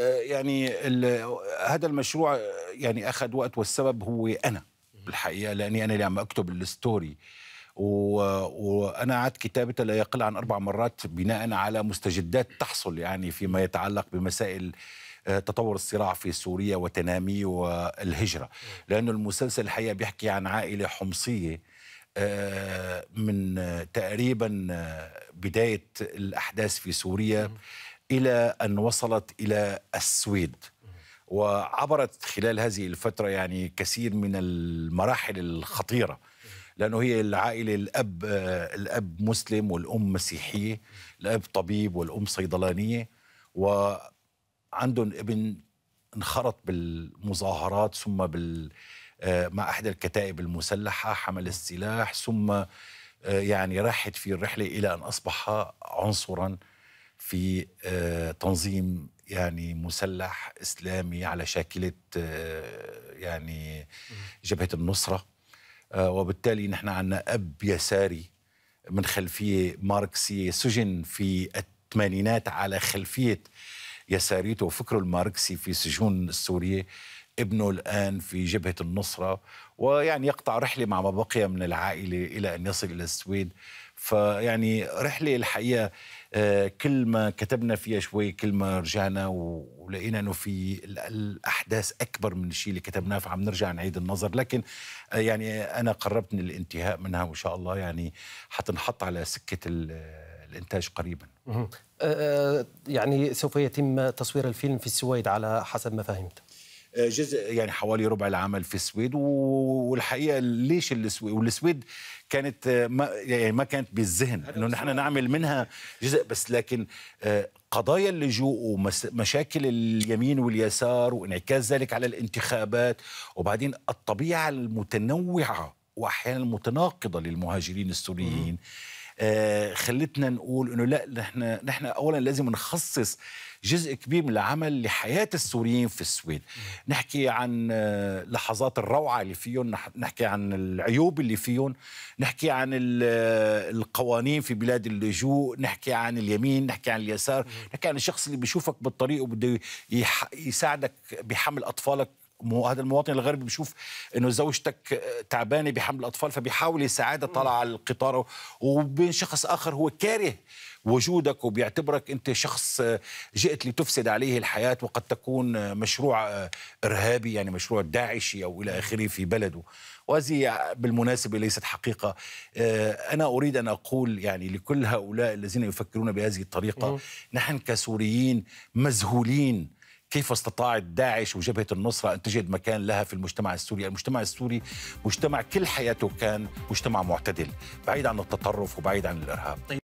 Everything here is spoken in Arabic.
آه، يعني هذا المشروع آه، يعني اخذ وقت والسبب هو انا بالحقيقه لاني انا اللي عم اكتب الستوري وانا عاد كتابته لا يقل عن اربع مرات بناء على مستجدات تحصل يعني فيما يتعلق بمسائل آه، تطور الصراع في سوريا وتناميه والهجره لانه المسلسل الحقيقه بيحكي عن عائله حمصيه من تقريبا بدايه الاحداث في سوريا الى ان وصلت الى السويد وعبرت خلال هذه الفتره يعني كثير من المراحل الخطيره لانه هي العائله الاب الاب مسلم والام مسيحيه الاب طبيب والام صيدلانيه وعندهم ابن انخرط بالمظاهرات ثم بال آه، مع احدى الكتائب المسلحه حمل السلاح ثم آه، يعني راحت في الرحله الى ان اصبح عنصرا في آه، تنظيم يعني مسلح اسلامي على شاكله آه، يعني جبهه النصره آه، وبالتالي نحن عندنا اب يساري من خلفيه ماركسيه سجن في الثمانينات على خلفيه يساريته وفكره الماركسي في سجون السوريه ابنه الآن في جبهة النصرة ويعني يقطع رحلة مع ما بقي من العائلة إلى أن يصل إلى السويد فيعني رحلة الحقيقة آه، كل ما كتبنا فيها شوي كل ما رجعنا ولقينا انه في الاحداث اكبر من الشيء اللي كتبناه فعم نرجع نعيد النظر لكن آه، يعني انا قربت من الانتهاء منها وان شاء الله يعني حتنحط على سكه الانتاج قريبا آه، يعني سوف يتم تصوير الفيلم في السويد على حسب ما فهمت جزء يعني حوالي ربع العمل في السويد والحقيقه ليش السويد والسويد كانت ما يعني ما كانت بالذهن انه نحن نعمل منها جزء بس لكن آه، قضايا اللجوء ومشاكل اليمين واليسار وانعكاس ذلك على الانتخابات وبعدين الطبيعه المتنوعه واحيانا المتناقضه للمهاجرين السوريين م. آه، خلتنا نقول انه لا نحن نحن اولا لازم نخصص جزء كبير من العمل لحياه السوريين في السويد نحكي عن آه، لحظات الروعه اللي فيهم نحكي عن العيوب اللي فيهم نحكي عن آه، القوانين في بلاد اللجوء نحكي عن اليمين نحكي عن اليسار نحكي عن الشخص اللي بيشوفك بالطريق وبده يساعدك بحمل اطفالك هذا المواطن الغربي بيشوف انه زوجتك تعبانه بحمل اطفال فبيحاول يساعدها طالع على القطار وبين شخص اخر هو كاره وجودك وبيعتبرك انت شخص جئت لتفسد عليه الحياه وقد تكون مشروع ارهابي يعني مشروع داعشي او الى اخره في بلده وهذه بالمناسبه ليست حقيقه انا اريد ان اقول يعني لكل هؤلاء الذين يفكرون بهذه الطريقه نحن كسوريين مذهولين كيف استطاعت داعش وجبهة النصرة أن تجد مكان لها في المجتمع السوري المجتمع السوري مجتمع كل حياته كان مجتمع معتدل بعيد عن التطرف وبعيد عن الإرهاب